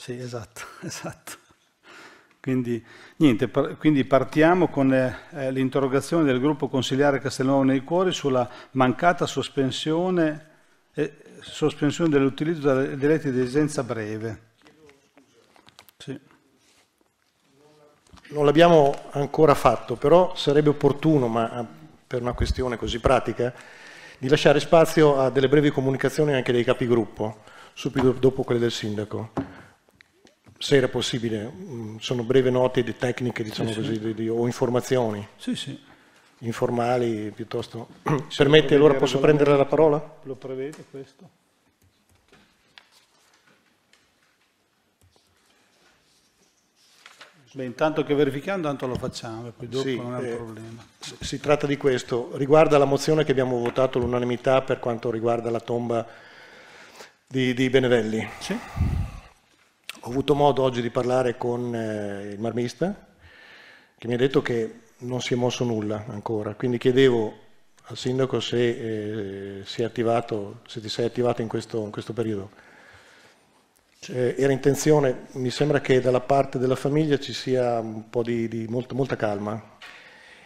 Sì, esatto, esatto. Quindi, niente, par quindi partiamo con eh, eh l'interrogazione del gruppo consigliare Castelnuovo nei Cuori sulla mancata sospensione, eh, sospensione dell'utilizzo delle reti di esigenza breve. Sì. Non l'abbiamo ancora fatto, però sarebbe opportuno, ma eh, per una questione così pratica, di lasciare spazio a delle brevi comunicazioni anche dei capigruppo, subito dopo quelle del sindaco se era possibile, mm, sono breve note di tecniche, diciamo sì, così, sì. Di, di, o informazioni. Sì, sì. Informali piuttosto. Sì, Permette, allora posso prendere la parola? Lo prevede questo. Beh, intanto che verifichiamo, tanto lo facciamo, e poi dopo sì, non è un eh, problema. Si tratta di questo. Riguarda la mozione che abbiamo votato l'unanimità per quanto riguarda la tomba di, di Benevelli. Sì. Ho avuto modo oggi di parlare con eh, il marmista che mi ha detto che non si è mosso nulla ancora, quindi chiedevo al sindaco se, eh, si, è attivato, se ti sei attivato in questo, in questo periodo. Cioè, era intenzione, mi sembra che dalla parte della famiglia ci sia un po' di, di molta, molta calma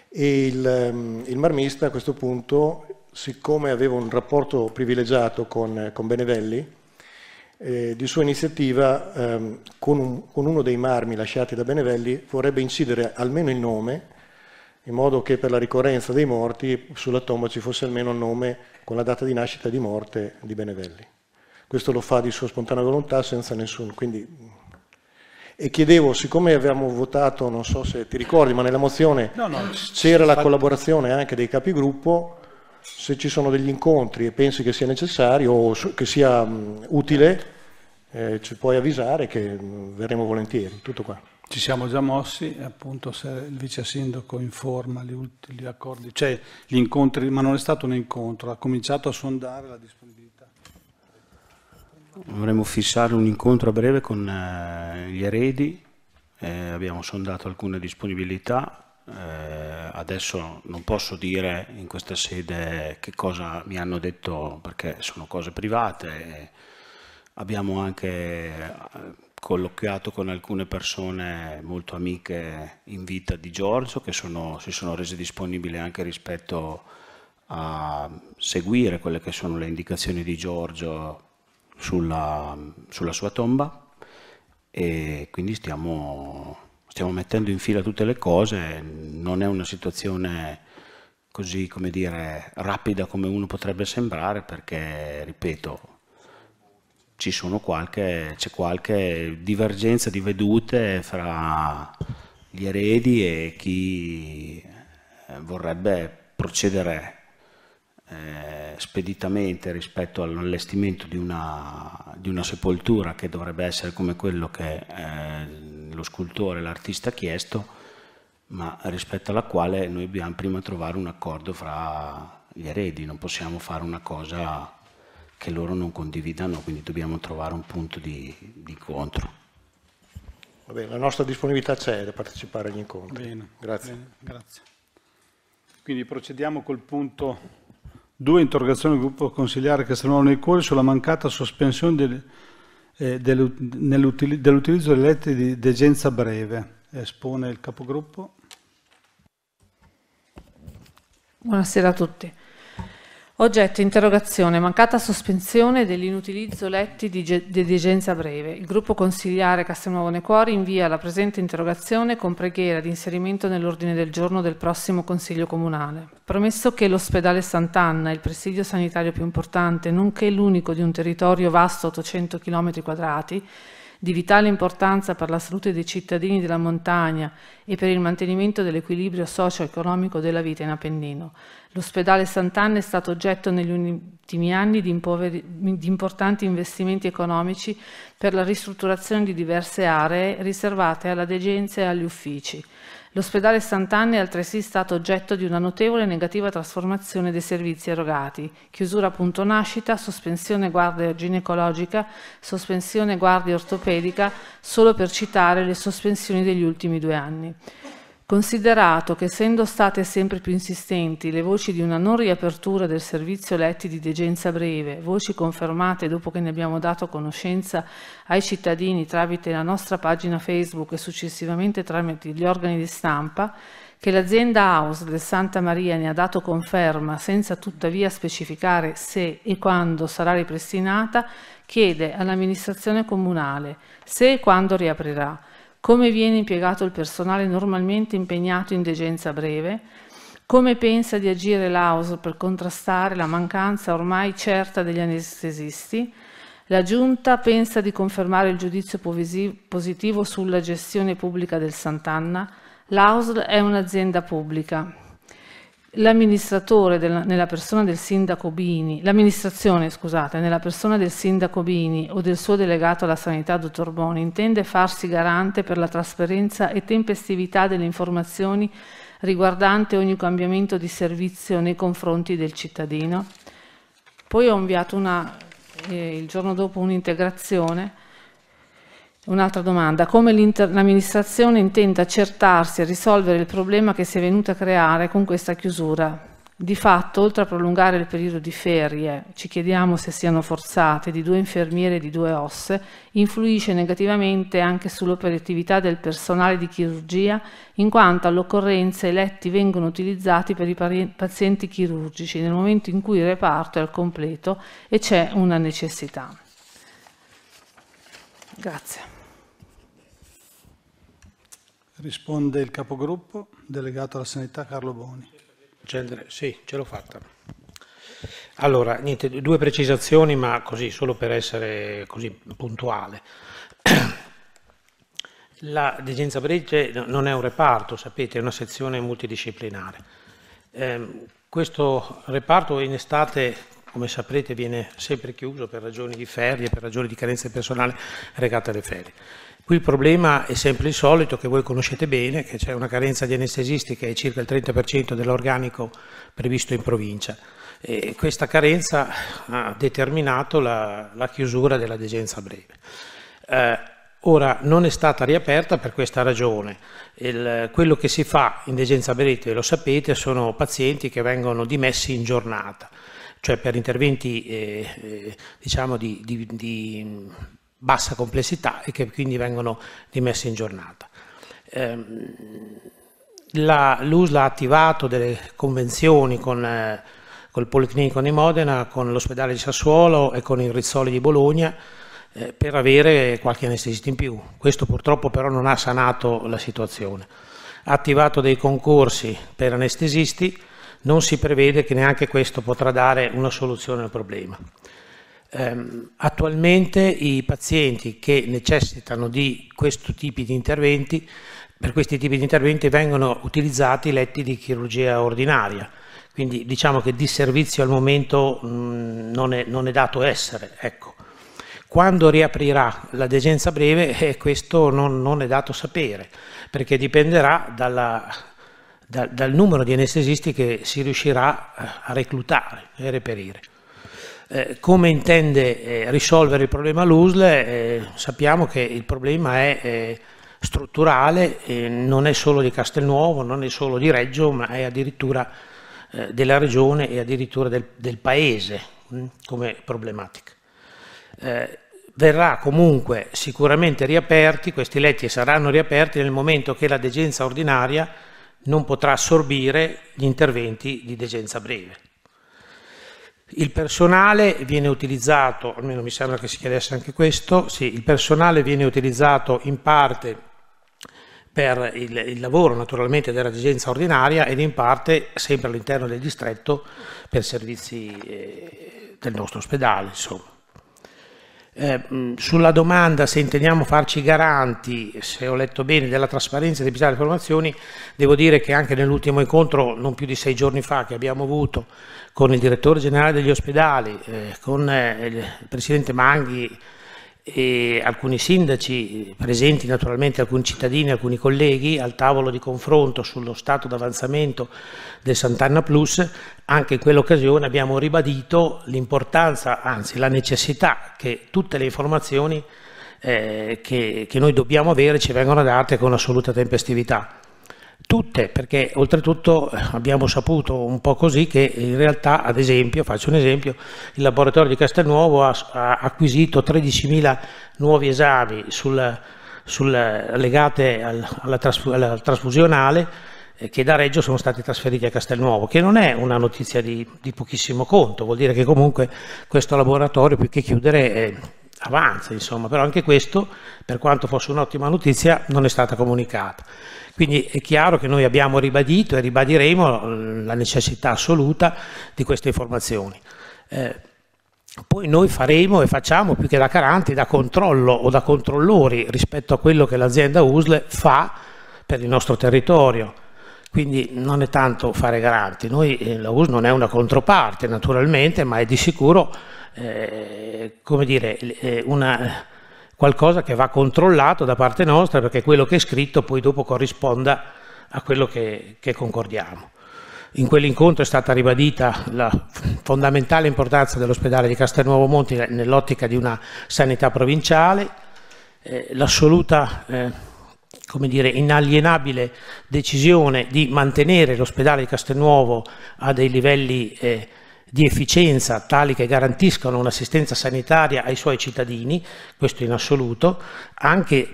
e il, ehm, il, marmista a questo punto, siccome aveva un rapporto privilegiato con, eh, con Benevelli, eh, di sua iniziativa, ehm, con, un, con, uno dei marmi lasciati da Benevelli, vorrebbe incidere almeno il nome, in modo che per la ricorrenza dei morti sulla tomba ci fosse almeno il nome con la data di nascita e di morte di Benevelli. Questo lo fa di sua spontanea volontà senza nessuno. Quindi... E chiedevo, siccome avevamo votato, non so se ti ricordi, ma nella mozione no, no, c'era la collaborazione anche dei capigruppo, se ci sono degli incontri e pensi che sia necessario o che sia um, utile, eh, ci puoi avvisare che verremo volentieri, tutto qua. Ci siamo già mossi, appunto se il vice sindaco informa gli, gli accordi, cioè gli incontri, ma non è stato un incontro, ha cominciato a sondare la disponibilità. Vorremmo fissare un incontro a breve con eh, gli eredi, eh, abbiamo sondato alcune disponibilità, eh, adesso non posso dire in questa sede che cosa mi hanno detto perché sono cose private. Abbiamo anche eh, colloquiato con alcune persone molto amiche in vita di Giorgio che sono, si sono rese disponibili anche rispetto a seguire quelle che sono le indicazioni di Giorgio sulla, sulla sua tomba e quindi stiamo stiamo mettendo in fila tutte le cose, non è una situazione così come dire rapida come uno potrebbe sembrare perché ripeto ci sono qualche, c'è qualche divergenza di vedute fra gli eredi e chi eh, vorrebbe procedere eh, speditamente rispetto all'allestimento di una, di una, sepoltura che dovrebbe essere come quello che eh, lo scultore, l'artista ha chiesto, ma rispetto alla quale noi dobbiamo prima trovare un accordo fra gli eredi, non possiamo fare una cosa che loro non condividano, quindi dobbiamo trovare un punto di, di incontro. Bene, la nostra disponibilità c'è da partecipare agli incontri. Bene, grazie. Bene, grazie. Quindi procediamo col punto 2, interrogazione del gruppo consigliare Castellano nei Cuori sulla mancata sospensione delle eh, dell'utilizzo delle lettere di degenza breve. Espone il capogruppo. Buonasera a tutti. Oggetto interrogazione, mancata sospensione dell'inutilizzo letti di degenza breve. Il gruppo consigliare Castelnuovo Necuori invia la presente interrogazione con preghiera di inserimento nell'ordine del giorno del prossimo Consiglio Comunale. Promesso che l'ospedale Sant'Anna, il presidio sanitario più importante, nonché l'unico di un territorio vasto 800 km quadrati, di vitale importanza per la salute dei cittadini della montagna e per il mantenimento dell'equilibrio socio-economico della vita in Appennino. L'ospedale Sant'Anna è stato oggetto negli ultimi anni di, di, importanti investimenti economici per la ristrutturazione di diverse aree riservate alla degenza e agli uffici. L'ospedale Sant'Anna è altresì stato oggetto di una notevole negativa trasformazione dei servizi erogati, chiusura punto nascita, sospensione guardia ginecologica, sospensione guardia ortopedica, solo per citare le sospensioni degli ultimi due anni. Considerato che essendo state sempre più insistenti le voci di una non riapertura del servizio letti di degenza breve, voci confermate dopo che ne abbiamo dato conoscenza ai cittadini tramite la nostra pagina Facebook e successivamente tramite gli organi di stampa, che l'azienda House del Santa Maria ne ha dato conferma senza tuttavia specificare se e quando sarà ripristinata, chiede all'amministrazione comunale se e quando riaprirà come viene impiegato il personale normalmente impegnato in degenza breve, come pensa di agire l'AUS per contrastare la mancanza ormai certa degli anestesisti, la Giunta pensa di confermare il giudizio positivo sulla gestione pubblica del Sant'Anna, l'AUSL è un'azienda pubblica, l'amministratore nella persona del sindaco Bini, l'amministrazione scusate, nella persona del sindaco Bini o del suo delegato alla sanità, dottor Boni, intende farsi garante per la trasparenza e tempestività delle informazioni riguardante ogni cambiamento di servizio nei confronti del cittadino. Poi ho inviato una, eh, il giorno dopo un'integrazione Un'altra domanda, come l'amministrazione intende accertarsi a risolvere il problema che si è venuto a creare con questa chiusura? Di fatto, oltre a prolungare il periodo di ferie, ci chiediamo se siano forzate, di due infermiere e di due osse, influisce negativamente anche sull'operatività del personale di chirurgia, in quanto all'occorrenza i letti vengono utilizzati per i pazienti chirurgici nel momento in cui il reparto è al completo e c'è una necessità. Grazie. Risponde il capogruppo, delegato alla sanità Carlo Boni. Sì, ce l'ho fatta. Allora, niente, due precisazioni, ma così, solo per essere così puntuale. La degenza Bregge non è un reparto, sapete, è una sezione multidisciplinare. Eh, questo reparto in estate, come saprete, viene sempre chiuso per ragioni di ferie, per ragioni di carenze personali legate alle ferie. Qui il problema è sempre il solito che voi conoscete bene, che c'è una carenza di anestesisti che è circa il 30% dell'organico previsto in provincia. E questa carenza ha determinato la, la chiusura della degenza breve. Eh, ora non è stata riaperta per questa ragione. Il, quello che si fa in degenza breve, lo sapete, sono pazienti che vengono dimessi in giornata, cioè per interventi eh, eh, diciamo di, di, di bassa complessità e che quindi vengono rimesse in giornata. Ehm, la, L'USLA ha attivato delle convenzioni con eh, col Policlinico di Modena, con l'ospedale di Sassuolo e con il Rizzoli di Bologna eh, per avere qualche anestesista in più. Questo purtroppo però non ha sanato la situazione. Ha attivato dei concorsi per anestesisti, non si prevede che neanche questo potrà dare una soluzione al problema. Ehm, attualmente i pazienti che necessitano di questo tipo di interventi, per questi tipi di interventi vengono utilizzati letti di chirurgia ordinaria, quindi diciamo che di servizio al momento mh, mm, non, è, non, è, dato essere. Ecco. Quando riaprirà la degenza breve eh, questo non, non, è dato sapere, perché dipenderà dalla, da, dal numero di anestesisti che si riuscirà eh, a reclutare e reperire. Eh, come intende eh, risolvere il problema l'USL, eh, sappiamo che il problema è eh, strutturale, eh, non è solo di Castelnuovo, non è solo di Reggio, ma è addirittura della regione e addirittura del, del paese mh, mm, come problematica. verrà comunque sicuramente riaperti, questi letti saranno riaperti nel momento che la degenza ordinaria non potrà assorbire gli interventi di degenza breve il personale viene utilizzato, almeno mi sembra che si chiedesse anche questo, sì, il personale viene utilizzato in parte per il, il, lavoro naturalmente della dirigenza ordinaria ed in parte sempre all'interno del distretto per servizi eh, del nostro ospedale. Insomma. Eh, mm, sulla domanda se intendiamo farci garanti, se ho letto bene, della trasparenza e delle informazioni, devo dire che anche nell'ultimo incontro, non più di sei giorni fa, che abbiamo avuto con il direttore generale degli ospedali, eh, con eh, il presidente Manghi, e alcuni sindaci presenti naturalmente alcuni cittadini, alcuni colleghi al tavolo di confronto sullo stato d'avanzamento del Sant'Anna Plus, anche in quell'occasione abbiamo ribadito l'importanza, anzi la necessità che tutte le informazioni eh, che, che noi dobbiamo avere ci vengano date con assoluta tempestività. Tutte, perché oltretutto eh, abbiamo saputo un po' così che in realtà, ad esempio, faccio un esempio, il laboratorio di Castelnuovo ha, ha acquisito 13.000 nuovi esami sul, sul, legate al, alla, trasf alla, trasfusionale eh, che da Reggio sono stati trasferiti a Castelnuovo, che non è una notizia di, di pochissimo conto, vuol dire che comunque questo laboratorio più che chiudere... Eh, avanza, insomma, però anche questo, per quanto fosse un'ottima notizia, non è stata comunicata. Quindi è chiaro che noi abbiamo ribadito e ribadiremo eh, la necessità assoluta di queste informazioni. Eh, poi noi faremo e facciamo più che da garanti, da controllo o da controllori rispetto a quello che l'azienda USLE fa per il nostro territorio. Quindi non è tanto fare garanti, noi, eh, la USL non è una controparte naturalmente, ma è di sicuro eh, come dire, eh, una, qualcosa che va controllato da parte nostra perché quello che è scritto poi dopo corrisponda a quello che, che concordiamo. In quell'incontro è stata ribadita la fondamentale importanza dell'ospedale di Castelnuovo Monti nell'ottica di una sanità provinciale, eh, l'assoluta eh, inalienabile decisione di mantenere l'ospedale di Castelnuovo a dei livelli eh, di efficienza tali che garantiscano un'assistenza sanitaria ai suoi cittadini, questo in assoluto, anche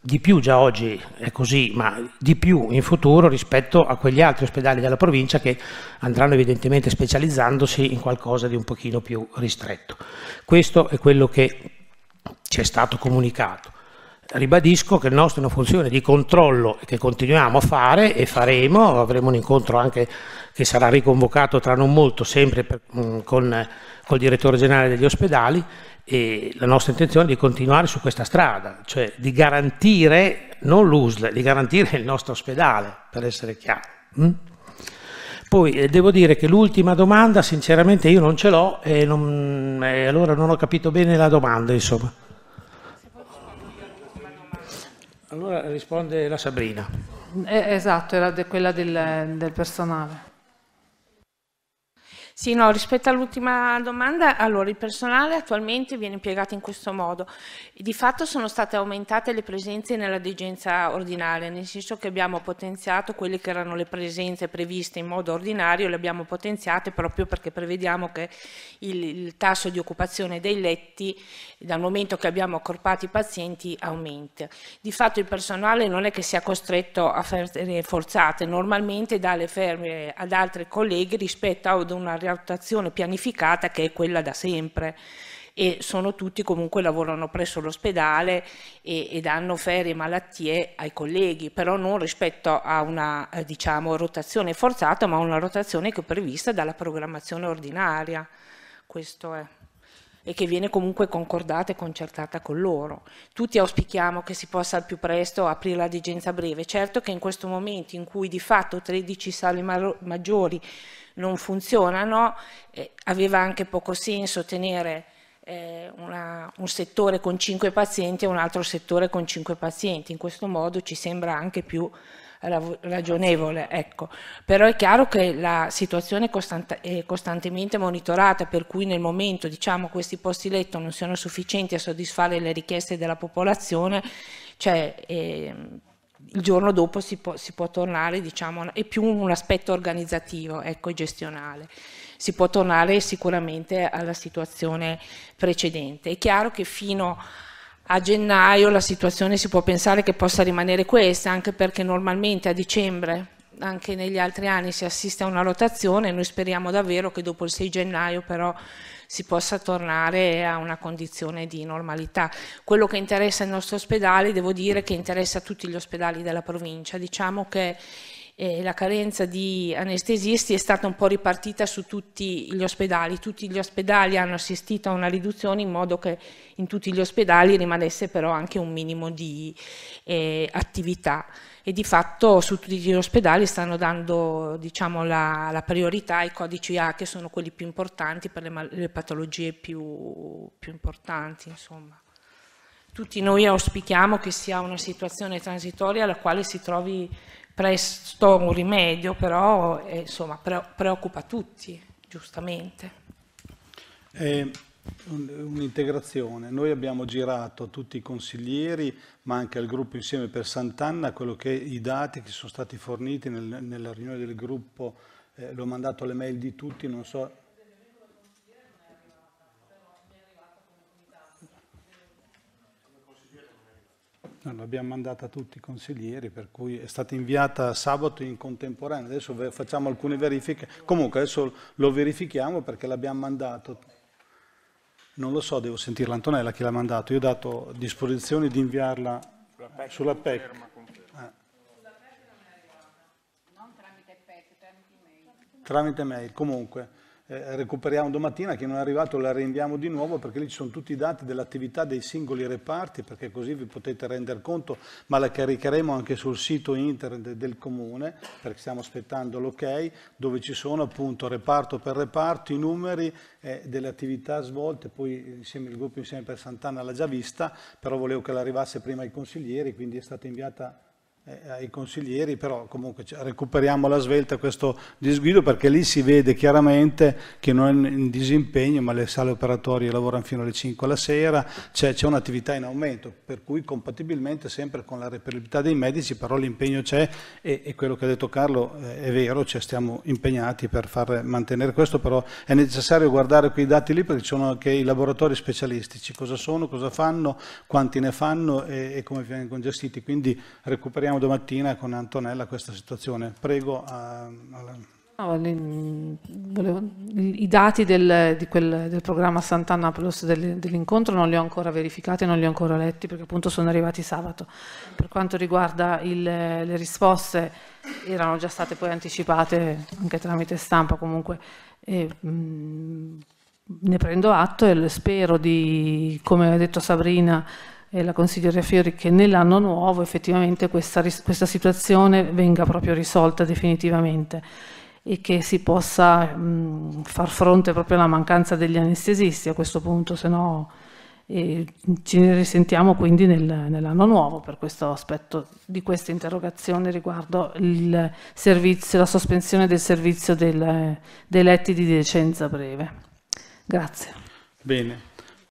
di più già oggi è così, ma di più in futuro rispetto a quegli altri ospedali della provincia che andranno evidentemente specializzandosi in qualcosa di un pochino più ristretto. Questo è quello che ci è stato comunicato. Ribadisco che il nostro è una funzione di controllo che continuiamo a fare e faremo, avremo un incontro anche che sarà riconvocato tra non molto, sempre per, mh, mm, con col direttore generale degli ospedali e la nostra intenzione è di continuare su questa strada, cioè di garantire non l'USL, di garantire il nostro ospedale, per essere chiaro. Mm? Poi eh, devo dire che l'ultima domanda, sinceramente io non ce l'ho e, non, e eh, allora non ho capito bene la domanda, insomma. Allora risponde la Sabrina. Eh, esatto, era quella del, del personale. Sì, no, rispetto all'ultima domanda, allora il personale attualmente viene impiegato in questo modo. Di fatto sono state aumentate le presenze nella degenza ordinaria, nel senso che abbiamo potenziato quelle che erano le presenze previste in modo ordinario, le abbiamo potenziate proprio perché prevediamo che il, il tasso di occupazione dei letti, dal momento che abbiamo accorpato i pazienti, aumenta. Di fatto il personale non è che sia costretto a fare forzate, normalmente dà le ferme ad altri colleghi rispetto ad una riazione trattazione pianificata che è quella da sempre e sono tutti comunque lavorano presso l'ospedale e, e, danno ferie e malattie ai colleghi, però non rispetto a una eh, diciamo, rotazione forzata, ma una rotazione che è prevista dalla programmazione ordinaria. Questo è e che viene comunque concordata e concertata con loro. Tutti auspichiamo che si possa al più presto aprire la degenza breve. Certo che in questo momento in cui di fatto 13 sale maggiori non funzionano, eh, aveva anche poco senso tenere eh, una, un settore con 5 pazienti e un altro settore con 5 pazienti. In questo modo ci sembra anche più ragionevole. Ecco. Però è chiaro che la situazione è costantemente monitorata, per cui nel momento diciamo, questi posti letto non siano sufficienti a soddisfare le richieste della popolazione, cioè, eh, il giorno dopo si può, si può tornare, diciamo, è più un aspetto organizzativo ecco, e gestionale si può tornare sicuramente alla situazione precedente. È chiaro che fino a gennaio la situazione si può pensare che possa rimanere questa, anche perché normalmente a dicembre, anche negli altri anni, si assiste a una rotazione e noi speriamo davvero che dopo il 6 gennaio però si possa tornare a una condizione di normalità. Quello che interessa il nostro ospedale, devo dire che interessa tutti gli ospedali della provincia, diciamo che eh, la carenza di anestesisti è stata un po' ripartita su tutti gli ospedali. Tutti gli ospedali hanno assistito a una riduzione in modo che in tutti gli ospedali rimanesse però anche un minimo di eh, attività e di fatto su tutti gli ospedali stanno dando diciamo, la, la, priorità ai codici A che sono quelli più importanti per le, le patologie più, più importanti. Insomma. Tutti noi auspichiamo che sia una situazione transitoria alla quale si trovi presto un rimedio, però eh, insomma, pre preoccupa tutti, giustamente. Eh, un'integrazione. Noi abbiamo girato a tutti i consiglieri, ma anche al gruppo insieme per Sant'Anna, quello che i dati che sono stati forniti nel, nella riunione del gruppo, eh, l'ho mandato alle mail di tutti, non so l'abbiamo mandata a tutti i consiglieri, per cui è stata inviata sabato in contemporanea. Adesso facciamo alcune verifiche. Comunque adesso lo verifichiamo perché l'abbiamo mandato. Non lo so, devo sentire l'Antonella chi l'ha mandato. Io ho dato disposizione di inviarla sulla PEC. Sulla PEC. Ah. non è arrivata, non tramite PEC, Tramite mail, comunque. Eh, recuperiamo domattina, che non è arrivato la rinviamo di nuovo perché lì ci sono tutti i dati dell'attività dei singoli reparti perché così vi potete rendere conto, ma la caricheremo anche sul sito internet del comune perché stiamo aspettando l'ok dove ci sono appunto reparto per reparto i numeri eh, delle attività svolte, poi insieme, il gruppo insieme per Sant'Anna l'ha già vista, però volevo che l'arrivasse prima ai consiglieri, quindi è stata inviata eh, eh, ai consiglieri, però comunque recuperiamo la svelta questo disguido perché lì si vede chiaramente che non è in disimpegno, ma le sale operatorie lavorano fino alle 5 la sera, c'è, un'attività in aumento, per cui compatibilmente sempre con la reperibilità dei medici, però l'impegno c'è e, e, quello che ha detto Carlo eh, è vero, cioè stiamo impegnati per far mantenere questo, però è necessario guardare quei dati lì perché ci sono anche i laboratori specialistici, cosa sono, cosa fanno, quanti ne fanno e, e come vengono gestiti, quindi recuperiamo affrontiamo domattina con Antonella questa situazione. Prego. A, a... No, le, volevo, I dati del, quel, del programma Sant'Anna Plus del, dell'incontro non li ho ancora verificati, non li ho ancora letti perché appunto sono arrivati sabato. Per quanto riguarda il, le risposte, erano già state poi anticipate anche tramite stampa comunque. E, mh, mm, ne prendo atto e spero di, come ha detto Sabrina, e la consigliera Fiori che nell'anno nuovo effettivamente questa, questa situazione venga proprio risolta definitivamente e che si possa mh, far fronte proprio alla mancanza degli anestesisti a questo punto, se no eh, ci risentiamo quindi nel, nell'anno nuovo per questo aspetto di questa interrogazione riguardo il servizio, la sospensione del servizio del, dei letti di decenza breve. Grazie. Bene.